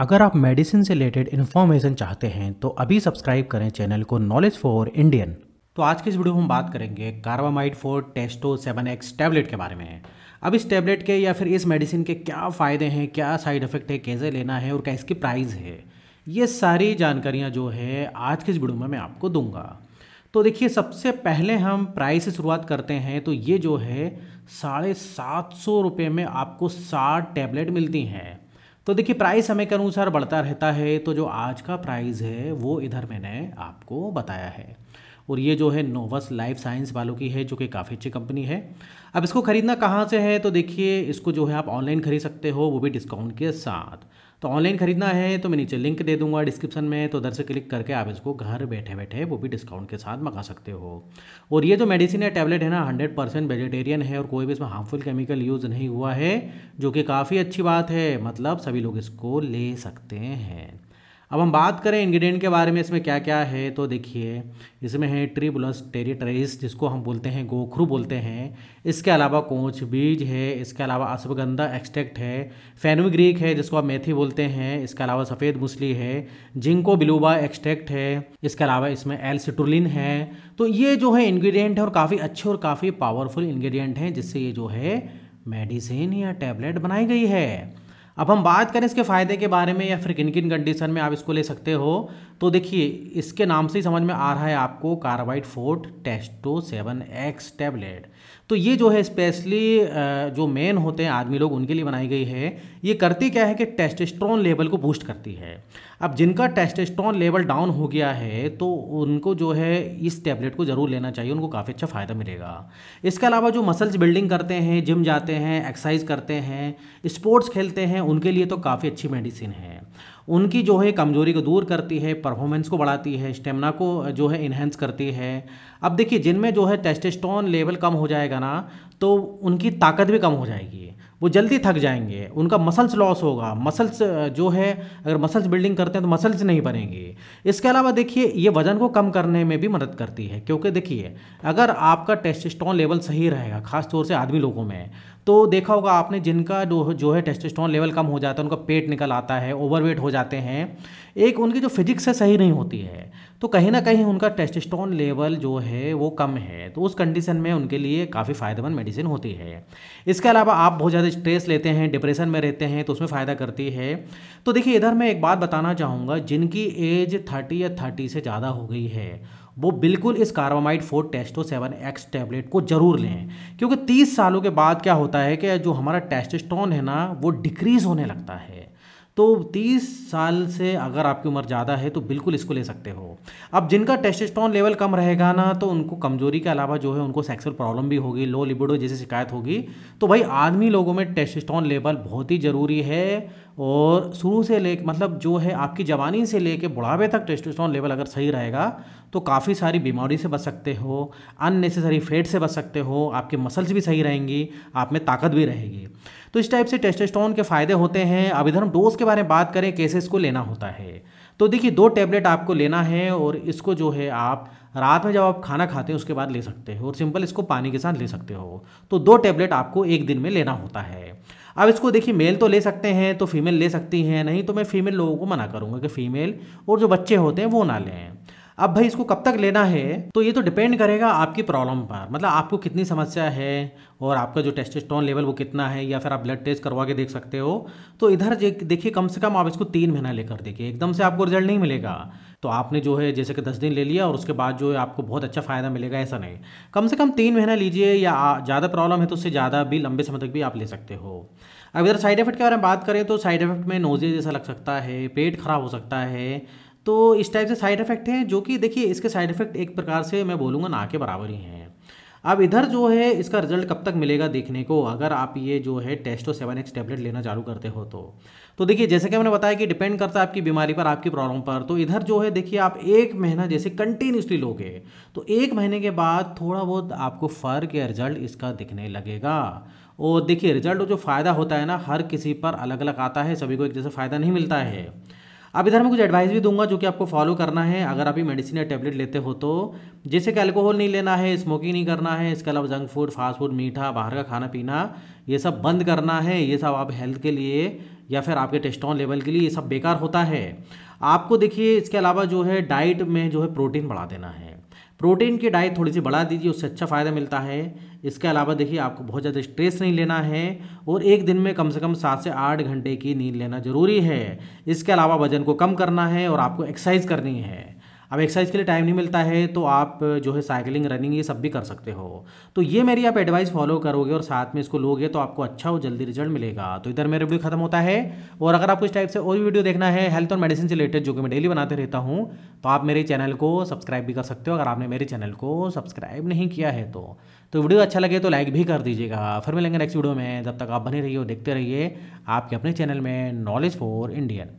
अगर आप मेडिसिन से रिलेटेड इन्फॉर्मेशन चाहते हैं तो अभी सब्सक्राइब करें चैनल को नॉलेज फॉर इंडियन तो आज के इस वीडियो में हम बात करेंगे carbamide forte testo seven X tablet के बारे में अब इस टैबलेट के या फिर इस मेडिसिन के क्या फ़ायदे हैं क्या साइड इफ़ेक्ट है कैसे लेना है और क्या इसकी प्राइस है ये सारी जानकारियाँ जो है आज के इस वीडियो में मैं आपको दूंगा तो देखिए सबसे पहले हम प्राइस से शुरुआत करते हैं तो ये जो है साढ़े सात सौ रुपये में आपको साठ टैबलेट मिलती हैं तो देखिए प्राइस समय के अनुसार बढ़ता रहता है तो जो आज का प्राइस है वो इधर मैंने आपको बताया है और ये जो है नोवस लाइफ साइंस वालों की है जो कि काफ़ी अच्छी कंपनी है अब इसको ख़रीदना कहाँ से है तो देखिए इसको जो है आप ऑनलाइन खरीद सकते हो वो भी डिस्काउंट के साथ तो ऑनलाइन खरीदना है तो मैं नीचे लिंक दे दूंगा डिस्क्रिप्शन में तो उधर से क्लिक करके आप इसको घर बैठे बैठे वो भी डिस्काउंट के साथ मंगा सकते हो और ये जो मेडिसिन है टैबलेट है ना हंड्रेड परसेंट वेजिटेरियन है और कोई भी इसमें हार्मफुल केमिकल यूज़ नहीं हुआ है जो कि काफ़ी अच्छी बात है मतलब सभी लोग इसको ले सकते हैं अब हम बात करें इंग्रेडिएंट के बारे में इसमें क्या क्या है तो देखिए इसमें है ट्रिबुलस टेरिटरीज जिसको हम बोलते हैं गोखरू बोलते हैं इसके अलावा कोच बीज है इसके अलावा अश्वगंधा एक्सट्रैक्ट है फेनुग्रीक है जिसको आप मेथी बोलते हैं इसके अलावा सफ़ेद मुसली है जिंको बिलूबा एक्सट्रैक्ट है इसके अलावा इसमें एलसिट्रुलिन है तो ये जो है इन्ग्रीडियंट है और काफ़ी अच्छे और काफ़ी पावरफुल इन्ग्रीडियंट हैं जिससे ये जो है मेडिसिन या टैबलेट बनाई गई है अब हम बात करें इसके फ़ायदे के बारे में या फिर किन किन कंडीशन में आप इसको ले सकते हो तो देखिए इसके नाम से ही समझ में आ रहा है आपको carbide forte testo seven X tablet तो ये जो है स्पेशली जो मेन होते हैं आदमी लोग उनके लिए बनाई गई है ये करती क्या है कि टेस्टेस्ट्रॉन लेवल को बूस्ट करती है अब जिनका टेस्टेस्ट्रॉन लेवल डाउन हो गया है तो उनको जो है इस टैबलेट को ज़रूर लेना चाहिए उनको काफ़ी अच्छा फ़ायदा मिलेगा इसके अलावा जो मसल्स बिल्डिंग करते हैं जिम जाते हैं एक्सरसाइज करते हैं स्पोर्ट्स खेलते हैं उनके लिए तो काफ़ी अच्छी मेडिसिन है उनकी जो है कमज़ोरी को दूर करती है परफॉर्मेंस को बढ़ाती है स्टेमिना को जो है इन्हेंस करती है अब देखिए जिनमें जो है टेस्टेस्टोन लेवल कम हो जाएगा ना तो उनकी ताकत भी कम हो जाएगी वो जल्दी थक जाएंगे उनका मसल्स लॉस होगा मसल्स जो है अगर मसल्स बिल्डिंग करते हैं तो मसल्स नहीं बनेंगे इसके अलावा देखिए ये वजन को कम करने में भी मदद करती है क्योंकि देखिए अगर आपका टेस्टोस्टेरोन लेवल सही रहेगा खासतौर से आदमी लोगों में तो देखा होगा आपने जिनका जो जो है टेस्टोस्टेरोन लेवल कम हो जाता है उनका पेट निकल आता है ओवरवेट हो जाते हैं एक उनकी जो फिजिक्स है सही नहीं होती है तो कहीं ना कहीं उनका टेस्टोस्टेरोन लेवल जो है वो कम है तो उस कंडीशन में उनके लिए काफ़ी फ़ायदेमंद मेडिसिन होती है इसके अलावा आप बहुत ज़्यादा स्ट्रेस लेते हैं डिप्रेशन में रहते हैं तो उसमें फ़ायदा करती है तो देखिए इधर मैं एक बात बताना चाहूँगा जिनकी एज थर्टी या थर्टी से ज़्यादा हो गई है वो बिल्कुल इस carbamide forte testo seven X tablet को जरूर लें क्योंकि 30 सालों के बाद क्या होता है कि जो हमारा टेस्टस्टोन है ना वो डिक्रीज़ होने लगता है तो 30 साल से अगर आपकी उम्र ज़्यादा है तो बिल्कुल इसको ले सकते हो अब जिनका टेस्टोस्टेरोन लेवल कम रहेगा ना तो उनको कमजोरी के अलावा जो है उनको सेक्सुअल प्रॉब्लम भी होगी लो लिबिडो जैसी शिकायत होगी तो भाई आदमी लोगों में टेस्टोस्टेरोन लेवल बहुत ही ज़रूरी है और शुरू से ले मतलब जो है आपकी जवानी से लेके बुढ़ापे तक टेस्टोस्टोन लेवल अगर सही रहेगा तो काफ़ी सारी बीमारी से बच सकते हो अननेसेसरी फेट से बच सकते हो आपके मसल्स भी सही रहेंगी आप में ताकत भी रहेगी तो इस टाइप से टेस्टोस्टेरोन के फ़ायदे होते हैं अब इधर हम डोज के बारे में बात करें कैसे इसको लेना होता है तो देखिए दो टैबलेट आपको लेना है और इसको जो है आप रात में जब आप खाना खाते हैं उसके बाद ले सकते हो और सिंपल इसको पानी के साथ ले सकते हो तो दो टैबलेट आपको एक दिन में लेना होता है अब इसको देखिए मेल तो ले सकते हैं तो फीमेल ले सकती हैं नहीं तो मैं फीमेल लोगों को मना करूँगा कि फ़ीमेल और जो बच्चे होते हैं वो ना लें अब भाई इसको कब तक लेना है तो ये तो डिपेंड करेगा आपकी प्रॉब्लम पर मतलब आपको कितनी समस्या है और आपका जो टेस्टोस्टेरोन लेवल वो कितना है या फिर आप ब्लड टेस्ट करवा के देख सकते हो तो इधर देखिए कम से कम आप इसको तीन महीना लेकर देखिए एकदम से आपको रिजल्ट नहीं मिलेगा तो आपने जो है जैसे कि दस दिन ले लिया और उसके बाद जो है आपको बहुत अच्छा फ़ायदा मिलेगा ऐसा नहीं कम से कम तीन महीना लीजिए या ज़्यादा प्रॉब्लम है तो उससे ज़्यादा भी लंबे समय तक भी आप ले सकते हो अब इधर साइड इफेक्ट के बारे में बात करें तो साइड इफेक्ट में नोज़े जैसा लग सकता है पेट खराब हो सकता है तो इस टाइप से साइड इफ़ेक्ट हैं जो कि देखिए इसके साइड इफ़ेक्ट एक प्रकार से मैं बोलूँगा ना के बराबर ही हैं अब इधर जो है इसका रिजल्ट कब तक मिलेगा देखने को अगर आप ये जो है टेस्टो सेवन एक्स टैबलेट लेना चालू करते हो तो तो देखिए जैसे कि मैंने बताया कि डिपेंड करता है आपकी बीमारी पर आपकी प्रॉब्लम पर तो इधर जो है देखिए आप एक महीना जैसे कंटिन्यूसली लोगे तो एक महीने के बाद थोड़ा बहुत आपको फ़र्क या रिजल्ट इसका दिखने लगेगा और देखिए रिजल्ट जो फ़ायदा होता है ना हर किसी पर अलग अलग आता है सभी को एक जैसे फ़ायदा नहीं मिलता है अब इधर मैं कुछ एडवाइस भी दूंगा जो कि आपको फॉलो करना है अगर आप ये मेडिसिन या टैबलेट लेते हो तो जैसे कि अल्कोहल नहीं लेना है स्मोकिंग नहीं करना है इसके अलावा जंक फूड फास्ट फूड मीठा बाहर का खाना पीना ये सब बंद करना है ये सब आप हेल्थ के लिए या फिर आपके टेस्टोन लेवल के लिए ये सब बेकार होता है आपको देखिए इसके अलावा जो है डाइट में जो है प्रोटीन बढ़ा देना है प्रोटीन की डाइट थोड़ी सी बढ़ा दीजिए उससे अच्छा फ़ायदा मिलता है इसके अलावा देखिए आपको बहुत ज़्यादा स्ट्रेस नहीं लेना है और एक दिन में कम से कम सात से आठ घंटे की नींद लेना ज़रूरी है इसके अलावा वजन को कम करना है और आपको एक्सरसाइज करनी है अब एक्सरसाइज के लिए टाइम नहीं मिलता है तो आप जो है साइकिलिंग रनिंग ये सब भी कर सकते हो तो ये मेरी आप एडवाइस फॉलो करोगे और साथ में इसको लोगे तो आपको अच्छा और जल्दी रिजल्ट मिलेगा तो इधर मेरा वीडियो खत्म होता है और अगर आपको इस टाइप से और भी वीडियो देखना है हेल्थ और मेडिसिन से रिलेटेड जो कि मैं डेली बनाते रहता हूँ तो आप मेरे चैनल को सब्सक्राइब भी कर सकते हो अगर आपने मेरे चैनल को सब्सक्राइब नहीं किया है तो तो वीडियो अच्छा लगे तो लाइक भी कर दीजिएगा फिर मिलेंगे नेक्स्ट वीडियो में तब तक आप बने रहिए और देखते रहिए आपके अपने चैनल में नॉलेज फॉर इंडियन